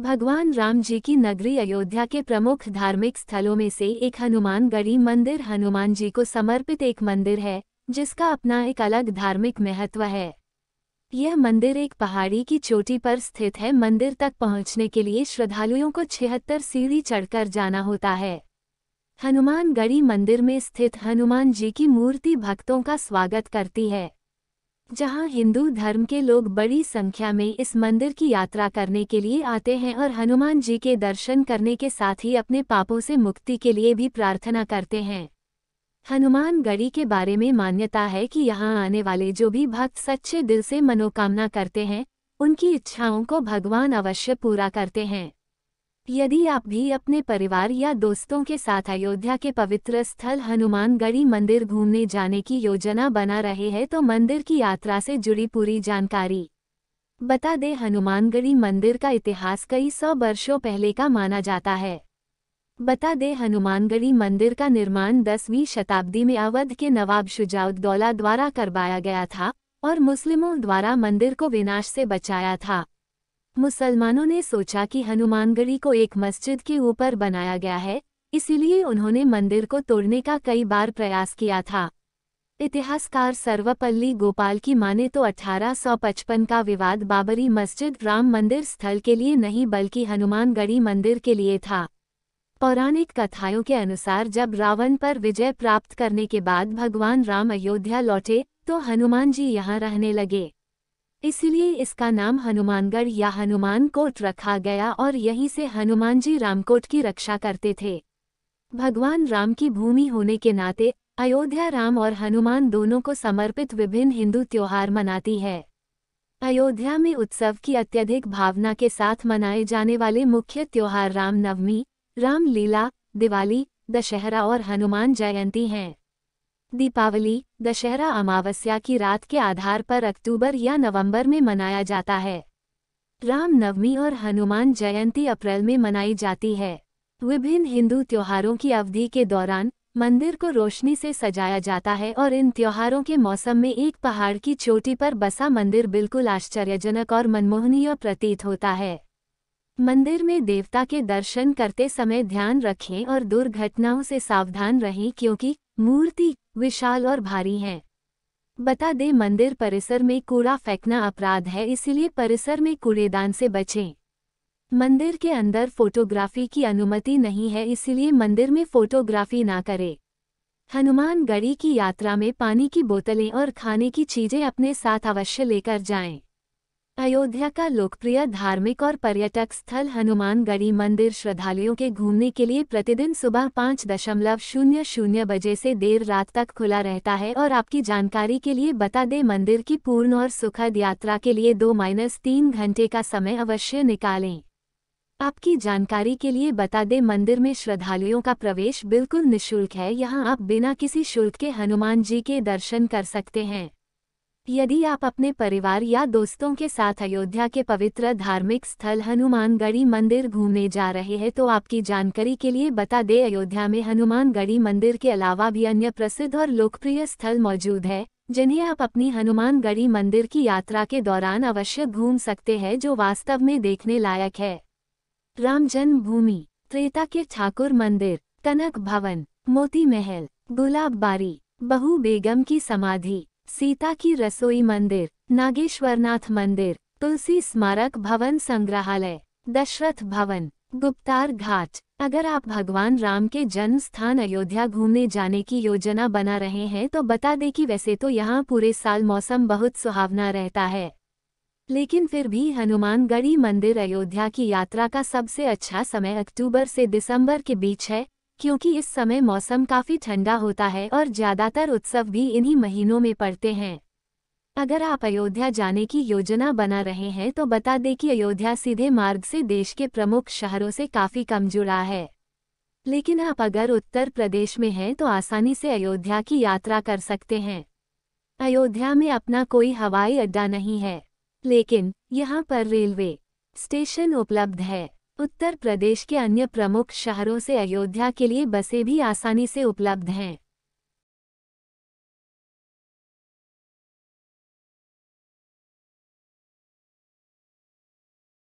भगवान राम जी की नगरी अयोध्या के प्रमुख धार्मिक स्थलों में से एक हनुमानगढ़ी मंदिर हनुमान जी को समर्पित एक मंदिर है जिसका अपना एक अलग धार्मिक महत्व है यह मंदिर एक पहाड़ी की चोटी पर स्थित है मंदिर तक पहुंचने के लिए श्रद्धालुओं को छिहत्तर सीढ़ी चढ़कर जाना होता है हनुमानगढ़ी मंदिर में स्थित हनुमान जी की मूर्ति भक्तों का स्वागत करती है जहां हिंदू धर्म के लोग बड़ी संख्या में इस मंदिर की यात्रा करने के लिए आते हैं और हनुमान जी के दर्शन करने के साथ ही अपने पापों से मुक्ति के लिए भी प्रार्थना करते हैं हनुमानगढ़ी के बारे में मान्यता है कि यहाँ आने वाले जो भी भक्त सच्चे दिल से मनोकामना करते हैं उनकी इच्छाओं को भगवान अवश्य पूरा करते हैं यदि आप भी अपने परिवार या दोस्तों के साथ अयोध्या के पवित्र स्थल हनुमानगढ़ी मंदिर घूमने जाने की योजना बना रहे हैं तो मंदिर की यात्रा से जुड़ी पूरी जानकारी बता दें हनुमानगढ़ी मंदिर का इतिहास कई सौ वर्षों पहले का माना जाता है बता दें हनुमानगढ़ी मंदिर का निर्माण 10वीं शताब्दी में अवध के नवाब शुजाउद्दौला द्वारा करवाया गया था और मुस्लिमों द्वारा मंदिर को विनाश से बचाया था मुसलमानों ने सोचा कि हनुमानगढ़ी को एक मस्जिद के ऊपर बनाया गया है इसीलिए उन्होंने मंदिर को तोड़ने का कई बार प्रयास किया था इतिहासकार सर्वपल्ली गोपाल की माने तो 1855 का विवाद बाबरी मस्जिद राम मंदिर स्थल के लिए नहीं बल्कि हनुमानगढ़ी मंदिर के लिए था पौराणिक कथाओं के अनुसार जब रावण पर विजय प्राप्त करने के बाद भगवान राम अयोध्या लौटे तो हनुमान जी यहाँ रहने लगे इसलिए इसका नाम हनुमानगढ़ या हनुमान कोट रखा गया और यहीं से हनुमान जी रामकोट की रक्षा करते थे भगवान राम की भूमि होने के नाते अयोध्या राम और हनुमान दोनों को समर्पित विभिन्न हिंदू त्यौहार मनाती है अयोध्या में उत्सव की अत्यधिक भावना के साथ मनाए जाने वाले मुख्य त्यौहार रामनवमी रामलीला दिवाली दशहरा और हनुमान जयंती हैं दीपावली दशहरा अमावस्या की रात के आधार पर अक्टूबर या नवंबर में मनाया जाता है राम नवमी और हनुमान जयंती अप्रैल में मनाई जाती है विभिन्न हिंदू त्योहारों की अवधि के दौरान मंदिर को रोशनी से सजाया जाता है और इन त्योहारों के मौसम में एक पहाड़ की चोटी पर बसा मंदिर बिल्कुल आश्चर्यजनक और मनमोहनीय प्रतीत होता है मंदिर में देवता के दर्शन करते समय ध्यान रखें और दुर्घटनाओं से सावधान रहें क्योंकि मूर्ति विशाल और भारी है बता दे मंदिर परिसर में कूड़ा फेंकना अपराध है इसलिए परिसर में कूड़ेदान से बचें मंदिर के अंदर फोटोग्राफी की अनुमति नहीं है इसलिए मंदिर में फोटोग्राफी ना करें हनुमान गढ़ी की यात्रा में पानी की बोतलें और खाने की चीज़ें अपने साथ अवश्य लेकर जाएं। अयोध्या का लोकप्रिय धार्मिक और पर्यटक स्थल हनुमानगढ़ी मंदिर श्रद्धालुओं के घूमने के लिए प्रतिदिन सुबह पाँच दशमलव शून्य शून्य बजे से देर रात तक खुला रहता है और आपकी जानकारी के लिए बता दें मंदिर की पूर्ण और सुखद यात्रा के लिए दो माइनस तीन घंटे का समय अवश्य निकालें आपकी जानकारी के लिए बता दें मंदिर में श्रद्धालुओं का प्रवेश बिल्कुल निःशुल्क है यहाँ आप बिना किसी शुल्क के हनुमान जी के दर्शन कर सकते हैं यदि आप अपने परिवार या दोस्तों के साथ अयोध्या के पवित्र धार्मिक स्थल हनुमानगढ़ी मंदिर घूमने जा रहे हैं तो आपकी जानकारी के लिए बता दें अयोध्या में हनुमानगढ़ी मंदिर के अलावा भी अन्य प्रसिद्ध और लोकप्रिय स्थल मौजूद है जिन्हें आप अपनी हनुमानगढ़ी मंदिर की यात्रा के दौरान अवश्य घूम सकते हैं जो वास्तव में देखने लायक है राम जन्मभूमि त्रेता के ठाकुर मंदिर कनक भवन मोती महल गुलाब बारी बहु बेगम की समाधि सीता की रसोई मंदिर नागेश्वरनाथ मंदिर तुलसी स्मारक भवन संग्रहालय दशरथ भवन गुप्तार घाट अगर आप भगवान राम के जन्म स्थान अयोध्या घूमने जाने की योजना बना रहे हैं तो बता दें कि वैसे तो यहाँ पूरे साल मौसम बहुत सुहावना रहता है लेकिन फिर भी हनुमानगढ़ी मंदिर अयोध्या की यात्रा का सबसे अच्छा समय अक्टूबर से दिसंबर के बीच है क्योंकि इस समय मौसम काफ़ी ठंडा होता है और ज़्यादातर उत्सव भी इन्हीं महीनों में पड़ते हैं अगर आप अयोध्या जाने की योजना बना रहे हैं तो बता दें कि अयोध्या सीधे मार्ग से देश के प्रमुख शहरों से काफ़ी कम जुड़ा है लेकिन आप अगर उत्तर प्रदेश में हैं तो आसानी से अयोध्या की यात्रा कर सकते हैं अयोध्या में अपना कोई हवाई अड्डा नहीं है लेकिन यहाँ पर रेलवे स्टेशन उपलब्ध है उत्तर प्रदेश के अन्य प्रमुख शहरों से अयोध्या के लिए बसें भी आसानी से उपलब्ध हैं